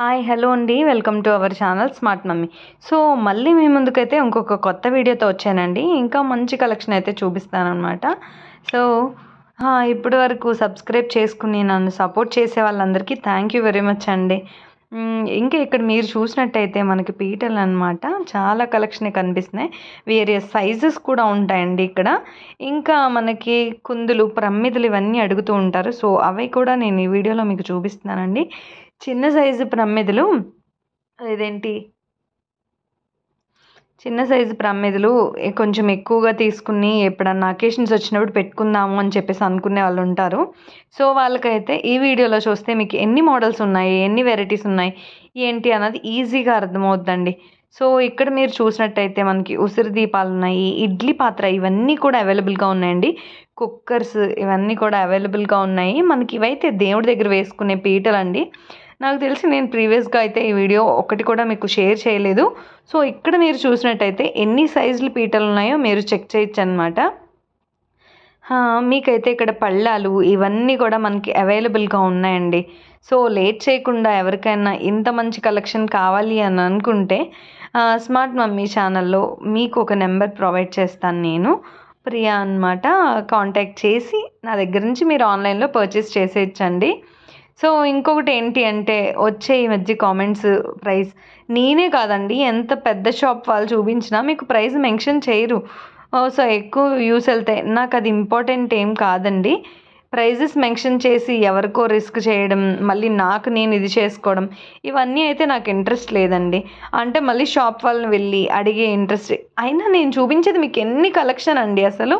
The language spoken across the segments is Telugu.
హాయ్ హలో అండి welcome to our channel smart mummy so మళ్ళీ మీ ముందుకైతే ఇంకొక కొత్త వీడియోతో వచ్చానండి ఇంకా మంచి కలెక్షన్ అయితే చూపిస్తానమాట సో ఇప్పటి వరకు సబ్స్క్రైబ్ చేసుకుని నన్ను సపోర్ట్ చేసే వాళ్ళందరికీ థ్యాంక్ యూ వెరీ మచ్ అండి ఇంకా ఇక్కడ మీరు చూసినట్టయితే మనకి పీటలు అనమాట చాలా కలెక్షన్ కనిపిస్తున్నాయి వేరియస్ సైజెస్ కూడా ఉంటాయండి ఇక్కడ ఇంకా మనకి కుందులు ప్రమ్మిదలు ఇవన్నీ అడుగుతూ ఉంటారు సో అవి కూడా నేను ఈ వీడియోలో మీకు చూపిస్తున్నానండి చిన్న సైజు ప్రమ్మిదలు ఇదేంటి చిన్న సైజు ప్రమ్మిదలు కొంచెం ఎక్కువగా తీసుకుని ఎప్పుడన్నా అకేషన్స్ వచ్చినప్పుడు పెట్టుకుందాము అని చెప్పేసి అనుకునే వాళ్ళు ఉంటారు సో వాళ్ళకైతే ఈ వీడియోలో చూస్తే మీకు ఎన్ని మోడల్స్ ఉన్నాయి ఎన్ని వెరైటీస్ ఉన్నాయి ఏంటి అన్నది ఈజీగా అర్థమవుద్దండి సో ఇక్కడ మీరు చూసినట్టయితే మనకి ఉసిరి దీపాలు ఉన్నాయి ఇడ్లీ పాత్ర ఇవన్నీ కూడా అవైలబుల్గా ఉన్నాయండి కుక్కర్స్ ఇవన్నీ కూడా అవైలబుల్గా ఉన్నాయి మనకి ఇవైతే దేవుడి దగ్గర వేసుకునే పీటలండి నాకు తెలిసి నేను ప్రీవియస్గా అయితే ఈ వీడియో ఒకటి కూడా మీకు షేర్ చేయలేదు సో ఇక్కడ మీరు చూసినట్టయితే ఎన్ని సైజులు పీటలు ఉన్నాయో మీరు చెక్ చేయొచ్చు అనమాట మీకైతే ఇక్కడ పళ్ళాలు ఇవన్నీ కూడా మనకి అవైలబుల్గా ఉన్నాయండి సో లేట్ చేయకుండా ఎవరికైనా ఇంత మంచి కలెక్షన్ కావాలి అని అనుకుంటే స్మార్ట్ మమ్మీ ఛానల్లో మీకు ఒక నెంబర్ ప్రొవైడ్ చేస్తాను నేను ప్రియా అనమాట కాంటాక్ట్ చేసి నా దగ్గర నుంచి మీరు ఆన్లైన్లో పర్చేస్ చేసేయచ్చండి సో ఇంకొకటి ఏంటి అంటే వచ్చే ఈ మధ్య కామెంట్స్ ప్రైస్ నేనే కాదండి ఎంత పెద్ద షాప్ వాళ్ళు చూపించినా మీకు ప్రైస్ మెన్షన్ చేయరు సో ఎక్కువ యూస్ వెళ్తాయి నాకు అది ఇంపార్టెంట్ ఏం కాదండి ప్రైజెస్ మెన్షన్ చేసి ఎవరికో రిస్క్ చేయడం మళ్ళీ నాకు నేను ఇది చేసుకోవడం ఇవన్నీ అయితే నాకు ఇంట్రెస్ట్ లేదండి అంటే మళ్ళీ షాప్ వాళ్ళని వెళ్ళి అడిగే ఇంట్రెస్ట్ అయినా నేను చూపించేది మీకు ఎన్ని కలెక్షన్ అండి అసలు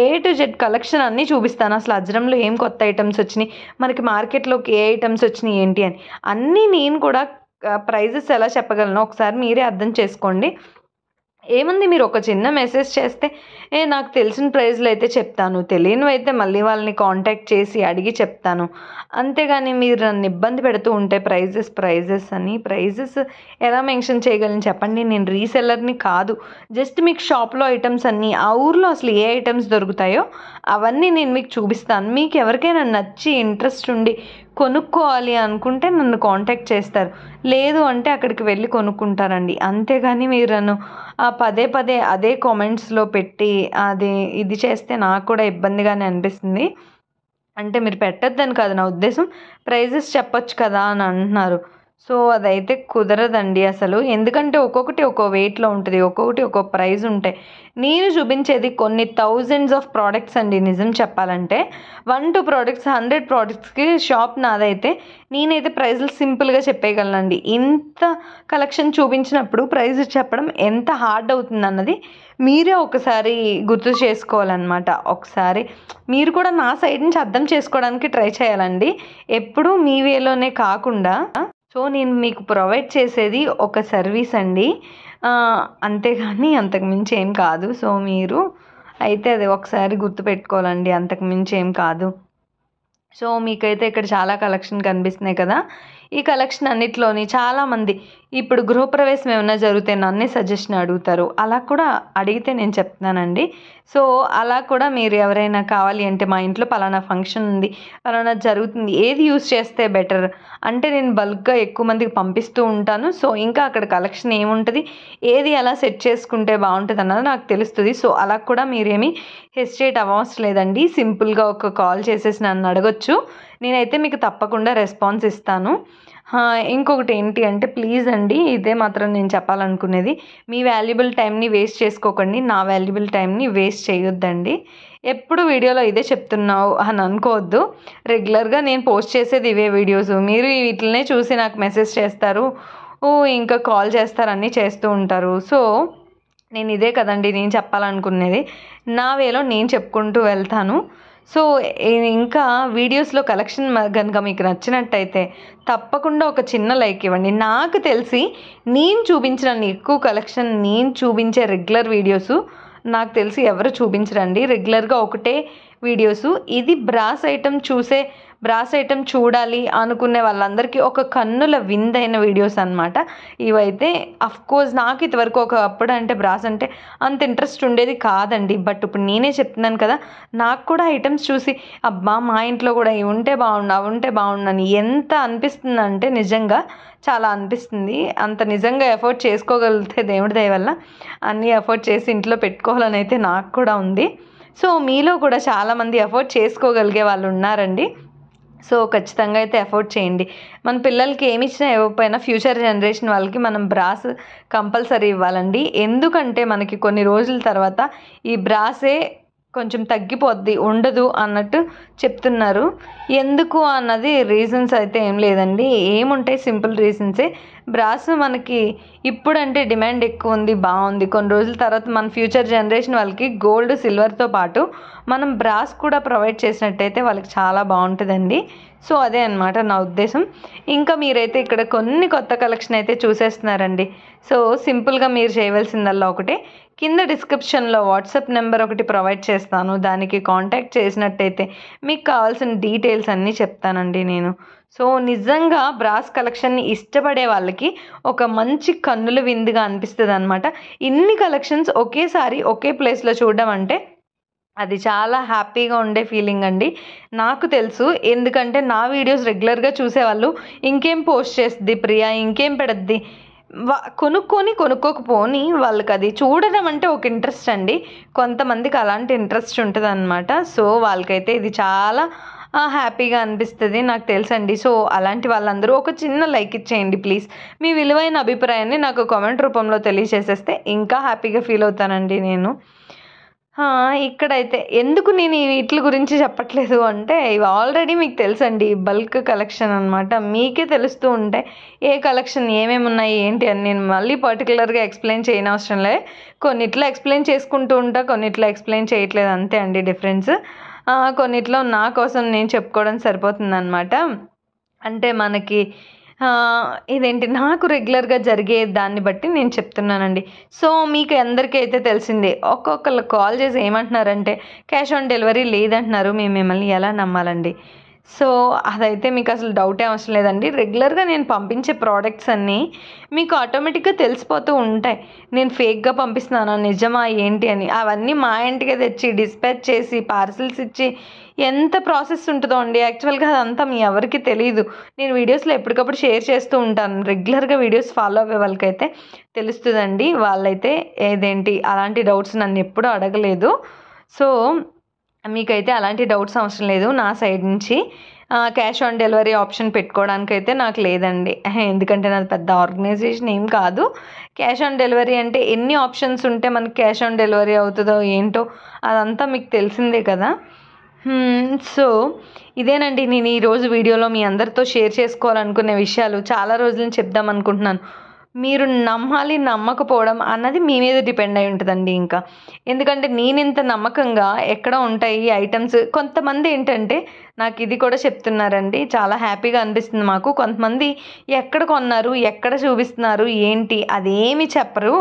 ఏ టు జెడ్ కలెక్షన్ అన్నీ చూపిస్తాను అసలు అజ్రంలో ఏం కొత్త ఐటమ్స్ వచ్చినాయి మనకి మార్కెట్లోకి ఏ ఐటమ్స్ వచ్చినాయి ఏంటి అని అన్నీ నేను కూడా ప్రైజెస్ ఎలా చెప్పగలను ఒకసారి మీరే అర్థం చేసుకోండి ఏముంది మీరు ఒక చిన్న మెసేజ్ చేస్తే ఏ నాకు తెలిసిన ప్రైజ్లు అయితే చెప్తాను తెలియనివైతే మళ్ళీ వాళ్ళని కాంటాక్ట్ చేసి అడిగి చెప్తాను అంతేగాని మీరు నన్ను ఇబ్బంది పెడుతూ ఉంటే ప్రైజెస్ ప్రైజెస్ అని ప్రైజెస్ ఎలా మెన్షన్ చేయగలను చెప్పండి నేను రీసెల్లర్ని కాదు జస్ట్ మీకు షాప్లో ఐటమ్స్ అన్నీ ఆ ఊర్లో అసలు ఏ ఐటమ్స్ దొరుకుతాయో అవన్నీ నేను మీకు చూపిస్తాను మీకు ఎవరికైనా నచ్చి ఇంట్రెస్ట్ ఉండి కొనుక్కోవాలి అనుకుంటే నన్ను కాంటాక్ట్ చేస్తారు లేదు అంటే అక్కడికి వెళ్ళి కొనుక్కుంటారండి అంతేగాని మీరు నన్ను ఆ పదే పదే అదే కామెంట్స్లో పెట్టి అది ఇది చేస్తే నాకు కూడా ఇబ్బందిగానే అనిపిస్తుంది అంటే మీరు పెట్టద్దని కాదు నా ఉద్దేశం ప్రైజెస్ చెప్పచ్చు కదా అని అంటున్నారు సో అదైతే కుదరదండి అసలు ఎందుకంటే ఒక్కొక్కటి ఒక్కో వెయిట్లో ఉంటుంది ఒక్కొక్కటి ఒక్కో ప్రైజ్ ఉంటాయి నేను చూపించేది కొన్ని థౌజండ్స్ ఆఫ్ ప్రోడక్ట్స్ అండి నిజం చెప్పాలంటే వన్ టూ ప్రోడక్ట్స్ హండ్రెడ్ ప్రోడక్ట్స్కి షాప్ నాదైతే నేనైతే ప్రైజులు సింపుల్గా అండి ఇంత కలెక్షన్ చూపించినప్పుడు ప్రైజ్ చెప్పడం ఎంత హార్డ్ అవుతుంది అన్నది మీరే ఒకసారి గుర్తు చేసుకోవాలన్నమాట ఒకసారి మీరు కూడా నా సైడ్ నుంచి అర్థం చేసుకోవడానికి ట్రై చేయాలండి ఎప్పుడూ మీ వేలోనే కాకుండా సో నేను మీకు ప్రొవైడ్ చేసేది ఒక సర్వీస్ అండి అంతేగాని అంతకుమించి ఏం కాదు సో మీరు అయితే అది ఒకసారి గుర్తుపెట్టుకోవాలండి అంతకుమించి ఏం కాదు సో మీకైతే ఇక్కడ చాలా కలెక్షన్ కనిపిస్తున్నాయి కదా ఈ కలెక్షన్ అన్నిట్లోని చాలామంది ఇప్పుడు గృహప్రవేశం ఏమైనా జరిగితే నన్ను సజెషన్ అడుగుతారు అలా కూడా అడిగితే నేను చెప్తున్నానండి సో అలా కూడా మీరు ఎవరైనా కావాలి అంటే మా ఇంట్లో పలానా ఫంక్షన్ ఉంది పలానా జరుగుతుంది ఏది యూస్ చేస్తే బెటర్ అంటే నేను బల్క్గా ఎక్కువ మందికి పంపిస్తూ ఉంటాను సో ఇంకా అక్కడ కలెక్షన్ ఏముంటుంది ఏది ఎలా సెట్ చేసుకుంటే బాగుంటుంది అన్నది నాకు తెలుస్తుంది సో అలా కూడా మీరేమీ హెసిటేట్ అవసరం లేదండి సింపుల్గా ఒక కాల్ చేసేసి నన్ను అడగొచ్చు నేనైతే మీకు తప్పకుండా రెస్పాన్స్ ఇస్తాను ఇంకొకటి ఏంటి అంటే ప్లీజ్ అండి ఇదే మాత్రం నేను చెప్పాలనుకునేది మీ వాల్యుబుల్ టైంని వేస్ట్ చేసుకోకండి నా వాల్యుబుల్ టైంని వేస్ట్ చేయొద్దండి ఎప్పుడు వీడియోలో ఇదే చెప్తున్నావు అని అనుకోవద్దు రెగ్యులర్గా నేను పోస్ట్ చేసేది ఇవే వీడియోస్ మీరు వీటినే చూసి నాకు మెసేజ్ చేస్తారు ఇంకా కాల్ చేస్తారు అన్నీ చేస్తూ ఉంటారు సో నేను ఇదే కదండి నేను చెప్పాలనుకునేది నా వేలో నేను చెప్పుకుంటూ వెళ్తాను సో ఇంకా వీడియోస్లో కలెక్షన్ కనుక మీకు నచ్చినట్టయితే తప్పకుండా ఒక చిన్న లైక్ ఇవ్వండి నాకు తెలిసి నేను చూపించిన ఎక్కువ కలెక్షన్ నేను చూపించే రెగ్యులర్ వీడియోస్ నాకు తెలిసి ఎవరు చూపించరండి రెగ్యులర్గా ఒకటే వీడియోస్ ఇది బ్రాస్ ఐటమ్ చూసే బ్రాస్ ఐటమ్ చూడాలి అనుకునే వాళ్ళందరికీ ఒక కన్నుల విందైన వీడియోస్ అనమాట ఇవైతే కోర్స్ నాకు ఇంతవరకు ఒకప్పుడు అంటే బ్రాస్ అంటే అంత ఇంట్రెస్ట్ ఉండేది కాదండి బట్ ఇప్పుడు నేనే చెప్తున్నాను కదా నాకు కూడా ఐటమ్స్ చూసి అబ్బా మా ఇంట్లో కూడా ఇవి ఉంటే బాగుండు అవి ఉంటే బాగుండు ఎంత అనిపిస్తుంది అంటే నిజంగా చాలా అనిపిస్తుంది అంత నిజంగా ఎఫోర్ట్ చేసుకోగలిగితే దేవుడి దయ వల్ల అన్నీ ఎఫోర్ట్ చేసి ఇంట్లో పెట్టుకోవాలని అయితే నాకు కూడా ఉంది సో మీలో కూడా చాలామంది అఫోర్డ్ చేసుకోగలిగే వాళ్ళు ఉన్నారండి సో ఖచ్చితంగా అయితే ఎఫోర్డ్ చేయండి మన పిల్లలకి ఏమి ఇచ్చినా ఇవ్వకపోయినా ఫ్యూచర్ జనరేషన్ వాళ్ళకి మనం బ్రాస్ కంపల్సరీ ఇవ్వాలండి ఎందుకంటే మనకి కొన్ని రోజుల తర్వాత ఈ బ్రాసే కొంచెం తగ్గిపోద్ది ఉండదు అన్నట్టు చెప్తున్నారు ఎందుకు అన్నది రీజన్స్ అయితే ఏం లేదండి ఏముంటాయి సింపుల్ రీజన్సే బ్రాస్ మనకి ఇప్పుడంటే డిమాండ్ ఎక్కువ ఉంది బాగుంది కొన్ని రోజుల తర్వాత మన ఫ్యూచర్ జనరేషన్ వాళ్ళకి గోల్డ్ సిల్వర్తో పాటు మనం బ్రాస్ కూడా ప్రొవైడ్ చేసినట్టయితే వాళ్ళకి చాలా బాగుంటుందండి సో అదే అనమాట నా ఉద్దేశం ఇంకా మీరైతే ఇక్కడ కొన్ని కొత్త కలెక్షన్ అయితే చూసేస్తున్నారండి సో సింపుల్గా మీరు చేయవలసిందల్లా ఒకటి కింద డిస్క్రిప్షన్లో వాట్సాప్ నెంబర్ ఒకటి ప్రొవైడ్ చేస్తాను దానికి కాంటాక్ట్ చేసినట్టయితే మీకు కావాల్సిన డీటెయిల్స్ అన్నీ చెప్తానండి నేను సో నిజంగా బ్రాస్ కలెక్షన్ని ఇష్టపడే వాళ్ళకి ఒక మంచి కన్నుల విందుగా అనిపిస్తుంది అనమాట ఇన్ని కలెక్షన్స్ ఒకేసారి ఒకే ప్లేస్లో చూడడం అంటే అది చాలా హ్యాపీగా ఉండే ఫీలింగ్ అండి నాకు తెలుసు ఎందుకంటే నా వీడియోస్ రెగ్యులర్గా చూసేవాళ్ళు ఇంకేం పోస్ట్ చేస్తుంది ప్రియా ఇంకేం పెడద్ది కొనుక్కొని కొనుక్కోకపోని వాళ్ళకి అది చూడడం అంటే ఒక ఇంట్రెస్ట్ అండి కొంతమందికి అలాంటి ఇంట్రెస్ట్ ఉంటుంది అనమాట సో వాళ్ళకైతే ఇది చాలా హ్యాపీగా అనిపిస్తుంది నాకు తెలుసండి సో అలాంటి వాళ్ళందరూ ఒక చిన్న లైక్ ఇచ్చేయండి ప్లీజ్ మీ విలువైన అభిప్రాయాన్ని నాకు కామెంట్ రూపంలో తెలియజేసేస్తే ఇంకా హ్యాపీగా ఫీల్ అవుతానండి నేను ఇక్కడైతే ఎందుకు నేను వీటి గురించి చెప్పట్లేదు అంటే ఇవి ఆల్రెడీ మీకు తెలుసండి బల్క్ కలెక్షన్ అనమాట మీకే తెలుస్తూ ఉంటే ఏ కలెక్షన్ ఏమేమి ఉన్నాయి ఏంటి అని నేను మళ్ళీ పర్టికులర్గా ఎక్స్ప్లెయిన్ చేయని అవసరం లేదు కొన్నిట్లో ఎక్స్ప్లెయిన్ చేసుకుంటూ ఉంటా కొన్నిట్లో ఎక్స్ప్లెయిన్ చేయట్లేదు అంతే అండి డిఫరెన్స్ కొన్నిట్లో నా కోసం నేను చెప్పుకోవడం సరిపోతుంది అనమాట అంటే మనకి ఇదేంటి నాకు రెగ్యులర్గా జరిగే దాన్ని బట్టి నేను చెప్తున్నానండి సో మీకు అందరికీ అయితే తెలిసిందే ఒక్కొక్కరు కాల్ చేసి ఏమంటున్నారంటే క్యాష్ ఆన్ డెలివరీ లేదంటున్నారు మేము మిమ్మల్ని ఎలా నమ్మాలండి సో అదైతే మీకు అసలు డౌట్ ఏ అవసరం లేదండి రెగ్యులర్గా నేను పంపించే ప్రోడక్ట్స్ అన్నీ మీకు ఆటోమేటిక్గా తెలిసిపోతూ ఉంటాయి నేను ఫేక్గా పంపిస్తున్నాను నిజమా ఏంటి అని అవన్నీ మా ఇంటికే తెచ్చి డిస్పాచ్ చేసి పార్సిల్స్ ఇచ్చి ఎంత ప్రాసెస్ ఉంటుందో అండి యాక్చువల్గా అదంతా మీ ఎవరికి తెలియదు నేను వీడియోస్లో ఎప్పటికప్పుడు షేర్ చేస్తూ ఉంటాను రెగ్యులర్గా వీడియోస్ ఫాలో అయ్యే వాళ్ళకైతే తెలుస్తుందండి వాళ్ళైతే ఏదేంటి అలాంటి డౌట్స్ నన్ను ఎప్పుడూ అడగలేదు సో మీకైతే అలాంటి డౌట్స్ అవసరం లేదు నా సైడ్ నుంచి క్యాష్ ఆన్ డెలివరీ ఆప్షన్ పెట్టుకోవడానికి అయితే నాకు లేదండి ఎందుకంటే నాది పెద్ద ఆర్గనైజేషన్ ఏం కాదు క్యాష్ ఆన్ డెలివరీ అంటే ఎన్ని ఆప్షన్స్ ఉంటే మనకి క్యాష్ ఆన్ డెలివరీ అవుతుందో ఏంటో అదంతా మీకు తెలిసిందే కదా సో ఇదేనండి నేను ఈరోజు వీడియోలో మీ అందరితో షేర్ చేసుకోవాలనుకునే విషయాలు చాలా రోజులను చెప్దాం అనుకుంటున్నాను మీరు నమ్మాలి నమ్మకపోవడం అన్నది మీ మీద డిపెండ్ అయి ఉంటుందండి ఇంకా ఎందుకంటే నేను ఇంత నమ్మకంగా ఎక్కడ ఉంటాయి ఈ ఐటమ్స్ కొంతమంది ఏంటంటే నాకు ఇది కూడా చెప్తున్నారండి చాలా హ్యాపీగా అనిపిస్తుంది మాకు కొంతమంది ఎక్కడ కొన్నారు ఎక్కడ చూపిస్తున్నారు ఏంటి అదేమి చెప్పరు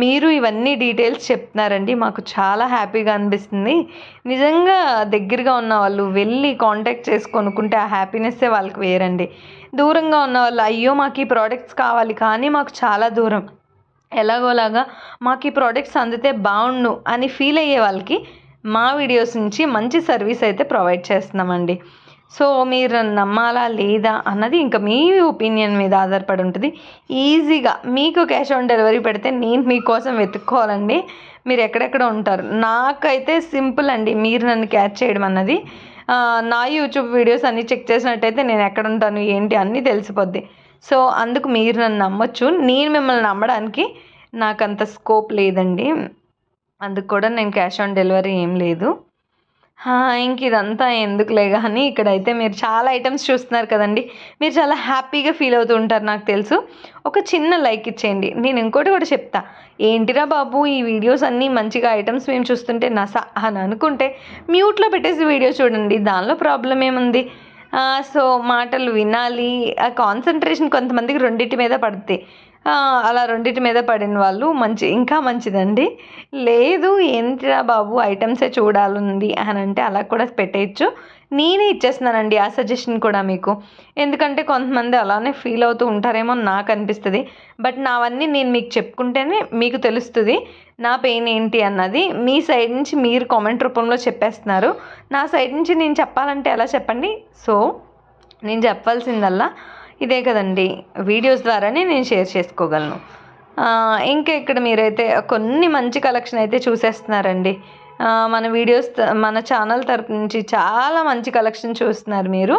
మీరు ఇవన్నీ డీటెయిల్స్ చెప్తున్నారండి మాకు చాలా హ్యాపీగా అనిపిస్తుంది నిజంగా దగ్గరగా ఉన్న వాళ్ళు వెళ్ళి కాంటాక్ట్ చేసి కొనుక్కుంటే ఆ హ్యాపీనెస్సే వాళ్ళకి వేరండి దూరంగా ఉన్న వాళ్ళు అయ్యో మాకు ఈ ప్రోడక్ట్స్ కావాలి కానీ మాకు చాలా దూరం ఎలాగోలాగా మాకు ఈ ప్రోడక్ట్స్ అందితే బాగుండు అని ఫీల్ అయ్యే వాళ్ళకి మా వీడియోస్ నుంచి మంచి సర్వీస్ అయితే ప్రొవైడ్ చేస్తున్నామండి సో మీరు నమ్మాలా లేదా అన్నది ఇంకా మీ ఒపీనియన్ మీద ఆధారపడి ఉంటుంది ఈజీగా మీకు క్యాష్ ఆన్ డెలివరీ పెడితే నేను మీకోసం వెతుక్కోవాలండి మీరు ఎక్కడెక్కడ ఉంటారు నాకైతే సింపుల్ అండి మీరు నన్ను క్యాచ్ చేయడం అన్నది నా యూట్యూబ్ వీడియోస్ అన్ని చెక్ చేసినట్టయితే నేను ఎక్కడ ఉంటాను ఏంటి అన్నీ తెలిసిపోద్ది సో అందుకు మీరు నన్ను నమ్మొచ్చు నేను మిమ్మల్ని నమ్మడానికి నాకు అంత స్కోప్ లేదండి అందుకు కూడా నేను క్యాష్ ఆన్ డెలివరీ ఏం లేదు ఇంక ఇదంతా ఎందుకులే కానీ ఇక్కడైతే మీరు చాలా ఐటమ్స్ చూస్తున్నారు కదండి మీరు చాలా హ్యాపీగా ఫీల్ అవుతూ ఉంటారు నాకు తెలుసు ఒక చిన్న లైక్ ఇచ్చేయండి నేను ఇంకోటి కూడా చెప్తా ఏంటిరా బాబు ఈ వీడియోస్ అన్నీ మంచిగా ఐటమ్స్ మేము చూస్తుంటే నస అని అనుకుంటే మ్యూట్లో పెట్టేసి వీడియో చూడండి దానిలో ప్రాబ్లం ఏముంది సో మాటలు వినాలి ఆ కాన్సన్ట్రేషన్ కొంతమందికి రెండింటి మీద పడుతుంది అలా రెండింటి మీద పడిన వాళ్ళు మంచి ఇంకా మంచిదండి లేదు ఏంటిరా బాబు ఐటమ్సే చూడాలంది అని అంటే అలా కూడా పెట్టేయచ్చు నేనే ఇచ్చేస్తున్నానండి ఆ సజెషన్ కూడా మీకు ఎందుకంటే కొంతమంది అలానే ఫీల్ అవుతూ ఉంటారేమో నాకు అనిపిస్తుంది బట్ నావన్నీ నేను మీకు చెప్పుకుంటేనే మీకు తెలుస్తుంది నా పెయిన్ ఏంటి అన్నది మీ సైడ్ నుంచి మీరు కామెంట్ రూపంలో చెప్పేస్తున్నారు నా సైడ్ నుంచి నేను చెప్పాలంటే ఎలా చెప్పండి సో నేను చెప్పాల్సిందల్లా ఇదే కదండి వీడియోస్ ద్వారానే నేను షేర్ చేసుకోగలను ఇంకా ఇక్కడ మీరైతే కొన్ని మంచి కలెక్షన్ అయితే చూసేస్తున్నారండి మన వీడియోస్ మన ఛానల్ తరపు నుంచి చాలా మంచి కలెక్షన్ చూస్తున్నారు మీరు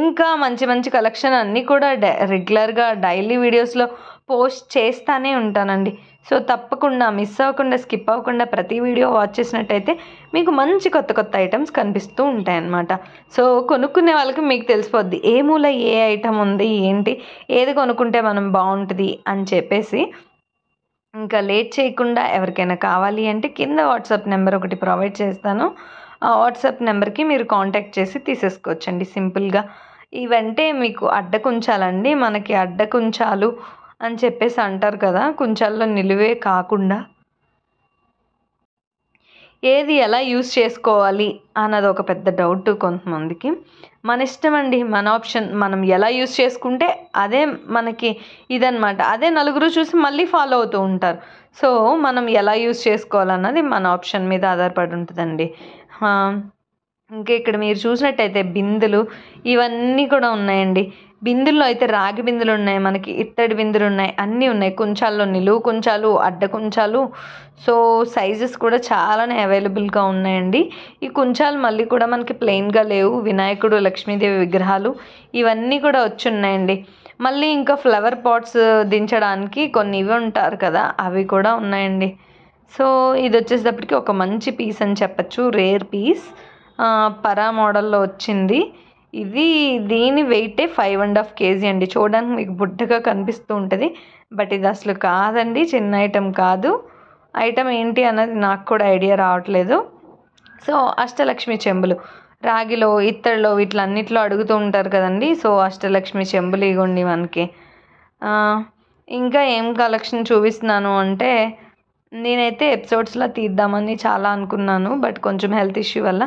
ఇంకా మంచి మంచి కలెక్షన్ అన్నీ కూడా రెగ్యులర్గా డైలీ వీడియోస్లో పోస్ట్ చేస్తూనే ఉంటానండి సో తప్పకుండా మిస్ అవ్వకుండా స్కిప్ అవ్వకుండా ప్రతి వీడియో వాచ్ చేసినట్టయితే మీకు మంచి కొత్త కొత్త ఐటమ్స్ కనిపిస్తూ ఉంటాయన్నమాట సో కొనుక్కునే వాళ్ళకి మీకు తెలిసిపోద్ది ఏ మూల ఏ ఐటమ్ ఉంది ఏంటి ఏది కొనుక్కుంటే మనం బాగుంటుంది అని చెప్పేసి ఇంకా లేట్ చేయకుండా ఎవరికైనా కావాలి అంటే కింద వాట్సాప్ నెంబర్ ఒకటి ప్రొవైడ్ చేస్తాను ఆ వాట్సాప్ నెంబర్కి మీరు కాంటాక్ట్ చేసి తీసేసుకోవచ్చండి సింపుల్గా ఇవంటే మీకు అడ్డకుంచాలండి మనకి అడ్డకుంచాలు అని చెప్పేసి అంటారు కదా కొంచెంలో నిలువే కాకుండా ఏది ఎలా యూస్ చేసుకోవాలి అన్నది ఒక పెద్ద డౌట్ కొంతమందికి మన ఇష్టం అండి మన ఆప్షన్ మనం ఎలా యూస్ చేసుకుంటే అదే మనకి ఇదనమాట అదే నలుగురు చూసి మళ్ళీ ఫాలో అవుతూ ఉంటారు సో మనం ఎలా యూస్ చేసుకోవాలన్నది మన ఆప్షన్ మీద ఆధారపడి ఉంటుందండి ఇంకా ఇక్కడ మీరు చూసినట్టయితే బిందులు ఇవన్నీ కూడా ఉన్నాయండి బిందుల్లో అయితే రాగి బిందులు ఉన్నాయి మనకి ఇత్తడి బిందులు ఉన్నాయి అన్నీ ఉన్నాయి కొంచాల్లో నిలువు కుంచాలు అడ్డ కుంచాలు సో సైజెస్ కూడా చాలానే అవైలబుల్గా ఉన్నాయండి ఈ కుంచాలు మళ్ళీ కూడా మనకి ప్లెయిన్గా లేవు వినాయకుడు లక్ష్మీదేవి విగ్రహాలు ఇవన్నీ కూడా వచ్చి ఉన్నాయండి మళ్ళీ ఇంకా ఫ్లవర్ పాట్స్ దించడానికి కొన్ని ఇవి ఉంటారు కదా అవి కూడా ఉన్నాయండి సో ఇది వచ్చేటప్పటికి ఒక మంచి పీస్ అని చెప్పచ్చు రేర్ పీస్ పరా మోడల్లో వచ్చింది ఇది దీని వెయిటే ఫైవ్ అండ్ హాఫ్ కేజీ అండి చూడడానికి మీకు బుట్టగా కనిపిస్తూ ఉంటుంది బట్ ఇది అసలు కాదండి చిన్న ఐటెం కాదు ఐటెం ఏంటి అన్నది నాకు కూడా ఐడియా రావట్లేదు సో అష్టలక్ష్మి చెంబులు రాగిలో ఇత్తడిలో వీటిలన్నిట్లో అడుగుతూ ఉంటారు కదండి సో అష్టలక్ష్మి చెంబులు ఇవ్వండి మనకి ఇంకా ఏం కలెక్షన్ చూపిస్తున్నాను అంటే నేనైతే ఎపిసోడ్స్లో తీద్దామని చాలా అనుకున్నాను బట్ కొంచెం హెల్త్ ఇష్యూ వల్ల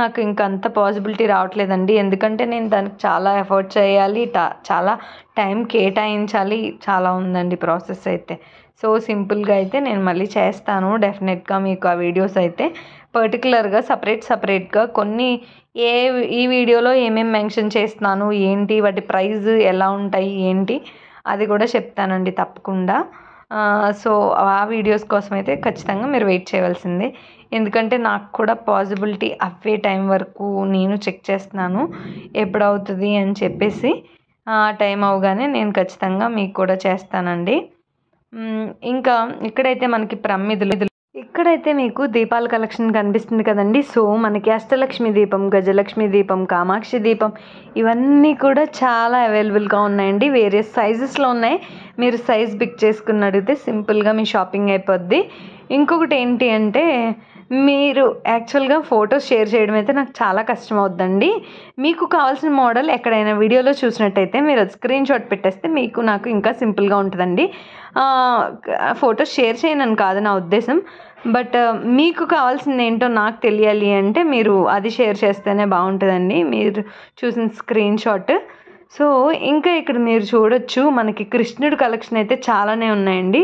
నాకు ఇంక అంత పాసిబిలిటీ రావట్లేదండి ఎందుకంటే నేను దానికి చాలా ఎఫర్ట్ చేయాలి టా చాలా టైం కేటాయించాలి చాలా ఉందండి ప్రాసెస్ అయితే సో సింపుల్గా అయితే నేను మళ్ళీ చేస్తాను డెఫినెట్గా మీకు ఆ వీడియోస్ అయితే పర్టికులర్గా సపరేట్ సపరేట్గా కొన్ని ఏ ఈ వీడియోలో ఏమేమి మెన్షన్ చేస్తున్నాను ఏంటి వాటి ప్రైస్ ఎలా ఉంటాయి ఏంటి అది కూడా చెప్తానండి తప్పకుండా సో ఆ వీడియోస్ కోసం అయితే ఖచ్చితంగా మీరు వెయిట్ చేయవలసిందే ఎందుకంటే నాకు కూడా పాసిబిలిటీ అవే టైం వరకు నేను చెక్ చేస్తున్నాను ఎప్పుడవుతుంది అని చెప్పేసి ఆ టైం అవగానే నేను ఖచ్చితంగా మీకు కూడా చేస్తానండి ఇంకా ఇక్కడైతే మనకి ప్రమ్మిదులు ఇక్కడైతే మీకు దీపాల కలెక్షన్ కనిపిస్తుంది కదండి సో మనకి అష్టలక్ష్మి దీపం గజలక్ష్మి దీపం కామాక్షి దీపం ఇవన్నీ కూడా చాలా అవైలబుల్గా ఉన్నాయండి వేరియస్ సైజెస్లో ఉన్నాయి మీరు సైజ్ పిక్ చేసుకుని అడిగితే సింపుల్గా మీ షాపింగ్ అయిపోద్ది ఇంకొకటి ఏంటి అంటే మీరు యాక్చువల్గా ఫొటోస్ షేర్ చేయడం అయితే నాకు చాలా కష్టం అవుతుందండి మీకు కావాల్సిన మోడల్ ఎక్కడైనా వీడియోలో చూసినట్టయితే మీరు స్క్రీన్ షాట్ పెట్టేస్తే మీకు నాకు ఇంకా సింపుల్గా ఉంటుందండి ఫొటోస్ షేర్ చేయనని కాదు నా ఉద్దేశం బట్ మీకు కావాల్సింది ఏంటో నాకు తెలియాలి అంటే మీరు అది షేర్ చేస్తేనే బాగుంటుందండి మీరు చూసిన స్క్రీన్ షాట్ సో ఇంకా ఇక్కడ మీరు చూడొచ్చు మనకి కృష్ణుడు కలెక్షన్ అయితే చాలానే ఉన్నాయండి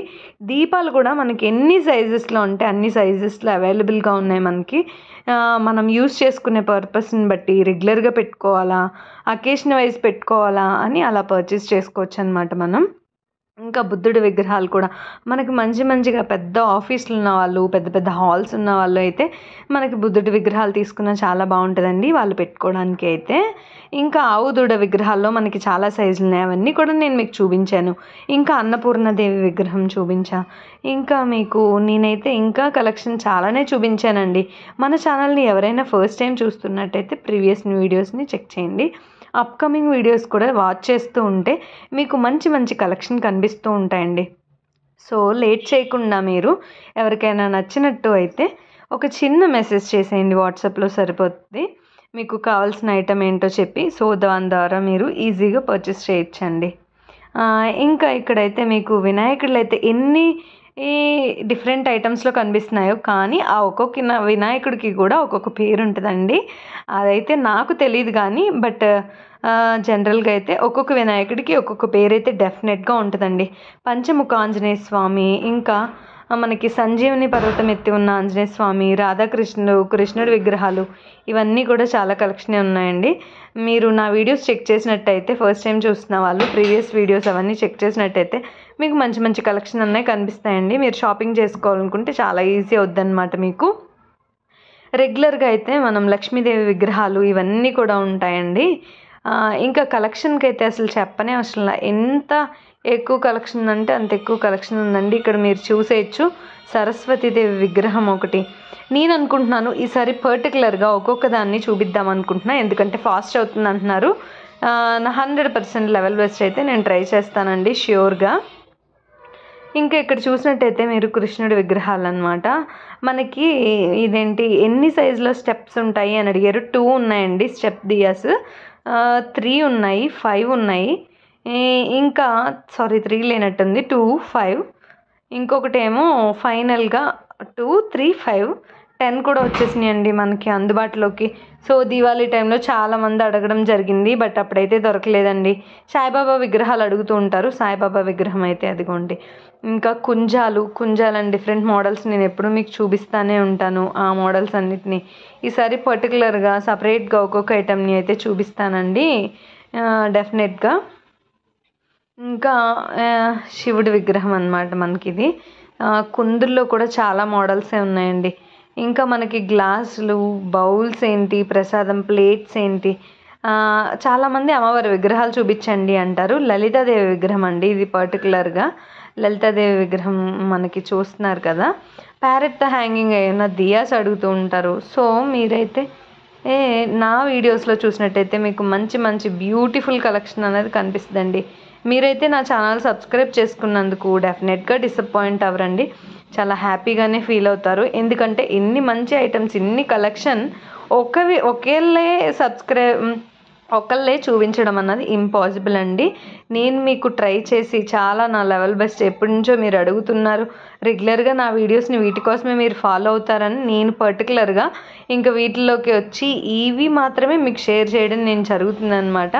దీపాలు కూడా మనకి ఎన్ని సైజెస్లో ఉంటే అన్ని సైజెస్లో అవైలబుల్గా ఉన్నాయి మనకి మనం యూస్ చేసుకునే పర్పస్ని బట్టి రెగ్యులర్గా పెట్టుకోవాలా అకేషన్ వైజ్ పెట్టుకోవాలా అని అలా పర్చేస్ చేసుకోవచ్చు అనమాట మనం ఇంకా బుద్ధుడి విగ్రహాలు కూడా మనకి మంచి మంచిగా పెద్ద ఆఫీసులు ఉన్న వాళ్ళు పెద్ద పెద్ద హాల్స్ ఉన్న వాళ్ళు అయితే మనకి బుద్ధుడి విగ్రహాలు తీసుకున్న చాలా బాగుంటుందండి వాళ్ళు పెట్టుకోవడానికి అయితే ఇంకా ఆవుదుడ విగ్రహాల్లో మనకి చాలా సైజులు ఉన్నాయి అవన్నీ కూడా నేను మీకు చూపించాను ఇంకా అన్నపూర్ణదేవి విగ్రహం చూపించా ఇంకా మీకు నేనైతే ఇంకా కలెక్షన్ చాలానే చూపించానండి మన ఛానల్ని ఎవరైనా ఫస్ట్ టైం చూస్తున్నట్టయితే ప్రీవియస్ వీడియోస్ని చెక్ చేయండి అప్కమింగ్ వీడియోస్ కూడా వాచ్ చేస్తూ ఉంటే మీకు మంచి మంచి కలెక్షన్ కనిపిస్తూ ఉంటాయండి సో లేట్ చేయకుండా మీరు ఎవరికైనా నచ్చినట్టు అయితే ఒక చిన్న మెసేజ్ చేసేయండి వాట్సాప్లో సరిపోతుంది మీకు కావాల్సిన ఐటమ్ ఏంటో చెప్పి సో దాని ద్వారా మీరు ఈజీగా పర్చేస్ చేయొచ్చండి ఇంకా ఇక్కడైతే మీకు వినాయకుడులు అయితే ఎన్ని ఈ డిఫరెంట్ ఐటమ్స్లో కనిపిస్తున్నాయో కానీ ఆ ఒక్కొక్క వినాయకుడికి కూడా ఒక్కొక్క పేరు ఉంటుందండి అదైతే నాకు తెలియదు కానీ బట్ జనరల్గా అయితే ఒక్కొక్క వినాయకుడికి ఒక్కొక్క పేరైతే డెఫినెట్గా ఉంటుందండి పంచముఖ ఆంజనేయ స్వామి ఇంకా మనకి సంజీవని పర్వతం ఎత్తి ఉన్న ఆంజనేయ స్వామి రాధాకృష్ణుడు కృష్ణుడి విగ్రహాలు ఇవన్నీ కూడా చాలా కలెక్షన్ ఉన్నాయండి మీరు నా వీడియోస్ చెక్ చేసినట్టయితే ఫస్ట్ టైం చూస్తున్న వాళ్ళు ప్రీవియస్ వీడియోస్ అవన్నీ చెక్ చేసినట్టయితే మీకు మంచి మంచి కలెక్షన్ అన్నీ కనిపిస్తాయండి మీరు షాపింగ్ చేసుకోవాలనుకుంటే చాలా ఈజీ అనమాట మీకు రెగ్యులర్గా అయితే మనం లక్ష్మీదేవి విగ్రహాలు ఇవన్నీ కూడా ఉంటాయండి ఇంకా కలెక్షన్కి అయితే అసలు చెప్పనే అవసరం ఎంత ఎక్కువ కలెక్షన్ అంటే అంత ఎక్కువ కలెక్షన్ ఉందండి ఇక్కడ మీరు చూసేయచ్చు సరస్వతీదేవి విగ్రహం ఒకటి నేను అనుకుంటున్నాను ఈసారి పర్టికులర్గా ఒక్కొక్క దాన్ని చూపిద్దాం అనుకుంటున్నా ఎందుకంటే ఫాస్ట్ అవుతుంది అంటున్నారు హండ్రెడ్ పర్సెంట్ లెవెల్ బెస్ట్ అయితే నేను ట్రై చేస్తానండి ష్యూర్గా ఇంకా ఇక్కడ చూసినట్టయితే మీరు కృష్ణుడి విగ్రహాలు అనమాట మనకి ఇదేంటి ఎన్ని సైజులో స్టెప్స్ ఉంటాయి అని అడిగారు టూ ఉన్నాయండి స్టెప్ దియాస్ త్రీ ఉన్నాయి ఫైవ్ ఉన్నాయి ఇంకా సారీ త్రీ లేనట్టుంది టూ ఫైవ్ ఇంకొకటేమో ఫైనల్గా టూ త్రీ ఫైవ్ టెన్ కూడా వచ్చేసినాయండి మనకి అందుబాటులోకి సో దీవాళీ టైంలో చాలామంది అడగడం జరిగింది బట్ అప్పుడైతే దొరకలేదండి సాయిబాబా విగ్రహాలు అడుగుతూ ఉంటారు సాయిబాబా విగ్రహం అయితే అదిగోండి ఇంకా కుంజాలు కుంజాలు అండ్ డిఫరెంట్ మోడల్స్ నేను ఎప్పుడూ మీకు చూపిస్తానే ఉంటాను ఆ మోడల్స్ అన్నిటినీ ఈసారి పర్టికులర్గా సపరేట్గా ఒక్కొక్క ఐటెంని అయితే చూపిస్తానండి డెఫినెట్గా ఇంకా శివుడి విగ్రహం అనమాట మనకి ఇది కుందుల్లో కూడా చాలా మోడల్సే ఉన్నాయండి ఇంకా మనకి గ్లాసులు బౌల్స్ ఏంటి ప్రసాదం ప్లేట్స్ ఏంటి చాలామంది అమ్మవారి విగ్రహాలు చూపించండి అంటారు లలితాదేవి విగ్రహం అండి ఇది పర్టికులర్గా లలితాదేవి విగ్రహం మనకి చూస్తున్నారు కదా ప్యారెట్తో హ్యాంగింగ్ అయిన దియాస్ అడుగుతూ ఉంటారు సో మీరైతే ఏ నా వీడియోస్లో చూసినట్టయితే మీకు మంచి మంచి బ్యూటిఫుల్ కలెక్షన్ అనేది కనిపిస్తుందండి మీరైతే నా ఛానల్ సబ్స్క్రైబ్ చేసుకున్నందుకు డెఫినెట్గా డిసప్పాయింట్ అవ్వరండి చాలా హ్యాపీగానే ఫీల్ అవుతారు ఎందుకంటే ఇన్ని మంచి ఐటమ్స్ ఇన్ని కలెక్షన్ ఒకవి ఒకేళ్ళే సబ్స్క్రైబ్ ఒకళ్ళే చూపించడం అన్నది ఇంపాసిబుల్ అండి నేను మీకు ట్రై చేసి చాలా నా లెవెల్ బెస్ట్ ఎప్పటి నుంచో మీరు అడుగుతున్నారు రెగ్యులర్గా నా వీడియోస్ని వీటి కోసమే మీరు ఫాలో అవుతారని నేను పర్టికులర్గా ఇంకా వీటిలోకి వచ్చి ఇవి మాత్రమే మీకు షేర్ చేయడం నేను జరుగుతుందనమాట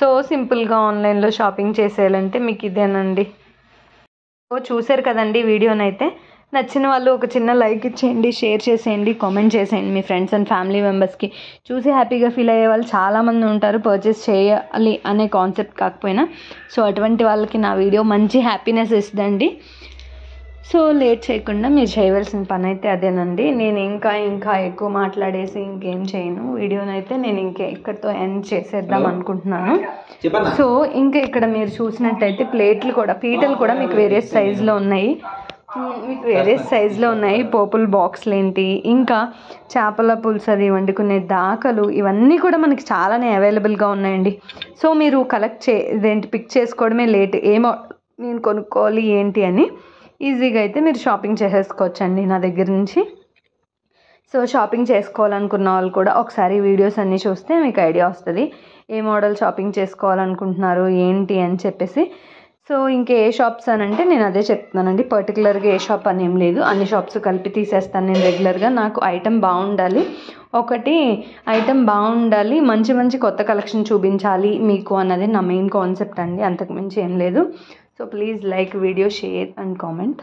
సో సింపుల్గా ఆన్లైన్లో షాపింగ్ చేసేయాలంటే మీకు ఇదేనండి సో చూశారు కదండి వీడియోనైతే నచ్చిన వాళ్ళు ఒక చిన్న లైక్ ఇచ్చేయండి షేర్ చేసేయండి కామెంట్ చేసేయండి మీ ఫ్రెండ్స్ అండ్ ఫ్యామిలీ మెంబర్స్కి చూసి హ్యాపీగా ఫీల్ అయ్యే వాళ్ళు చాలామంది ఉంటారు పర్చేస్ చేయాలి అనే కాన్సెప్ట్ కాకపోయినా సో అటువంటి వాళ్ళకి నా వీడియో మంచి హ్యాపీనెస్ ఇస్తుందండి సో లేట్ చేయకుండా మీరు చేయవలసిన పని అయితే అదేనండి నేను ఇంకా ఇంకా ఎక్కువ మాట్లాడేసి ఇంకేం చేయను వీడియోని అయితే నేను ఇంకా ఇక్కడితో ఎండ్ చేసేద్దాం అనుకుంటున్నాను సో ఇంకా ఇక్కడ మీరు చూసినట్టయితే ప్లేట్లు కూడా పీటలు కూడా మీకు వేరే సైజులో ఉన్నాయి మీకు వేరే సైజులో ఉన్నాయి పోపుల బాక్స్లు ఏంటి ఇంకా చేపల పులుసు అది వండుకునే దాకలు ఇవన్నీ కూడా మనకి చాలానే అవైలబుల్గా ఉన్నాయండి సో మీరు కలెక్ట్ చే ఇదేంటి పిక్ చేసుకోవడమే లేట్ ఏమో నేను కొనుక్కోవాలి ఏంటి అని ఈజీగా అయితే మీరు షాపింగ్ చేసేసుకోవచ్చండి నా దగ్గర నుంచి సో షాపింగ్ చేసుకోవాలనుకున్న వాళ్ళు కూడా ఒకసారి వీడియోస్ అన్నీ చూస్తే మీకు ఐడియా వస్తుంది ఏ మోడల్ షాపింగ్ చేసుకోవాలనుకుంటున్నారు ఏంటి అని చెప్పేసి సో ఇంకే ఏ షాప్స్ అని అంటే నేను అదే చెప్తున్నానండి పర్టికులర్గా ఏ షాప్ అని ఏం లేదు అన్ని షాప్స్ కలిపి తీసేస్తాను నేను రెగ్యులర్గా నాకు ఐటెం బాగుండాలి ఒకటి ఐటెం బాగుండాలి మంచి మంచి కొత్త కలెక్షన్ చూపించాలి మీకు అన్నది నా మెయిన్ కాన్సెప్ట్ అండి అంతకుమించి ఏం లేదు So please like video, share and comment.